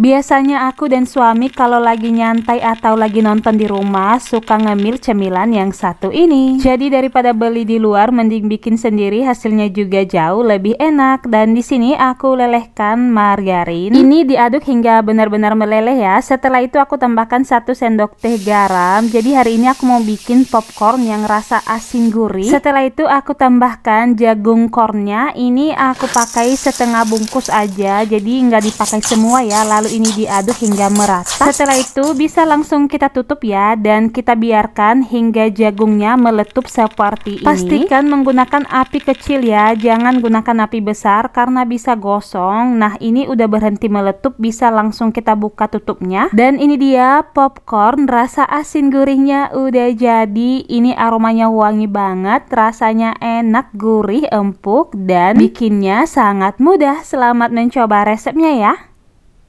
Biasanya aku dan suami kalau lagi nyantai atau lagi nonton di rumah suka ngemil cemilan yang satu ini. Jadi daripada beli di luar mending bikin sendiri hasilnya juga jauh lebih enak dan di sini aku lelehkan margarin. Ini diaduk hingga benar-benar meleleh ya. Setelah itu aku tambahkan satu sendok teh garam. Jadi hari ini aku mau bikin popcorn yang rasa asin gurih. Setelah itu aku tambahkan jagung kornya. Ini aku pakai setengah bungkus aja. Jadi nggak dipakai semua ya. Lalu ini diaduk hingga merata. Setelah itu bisa langsung kita tutup ya dan kita biarkan hingga jagungnya meletup seperti ini. Pastikan menggunakan api kecil ya, jangan gunakan api besar karena bisa gosong. Nah, ini udah berhenti meletup, bisa langsung kita buka tutupnya. Dan ini dia popcorn rasa asin gurihnya udah jadi. Ini aromanya wangi banget, rasanya enak, gurih, empuk dan bikinnya sangat mudah. Selamat mencoba resepnya ya.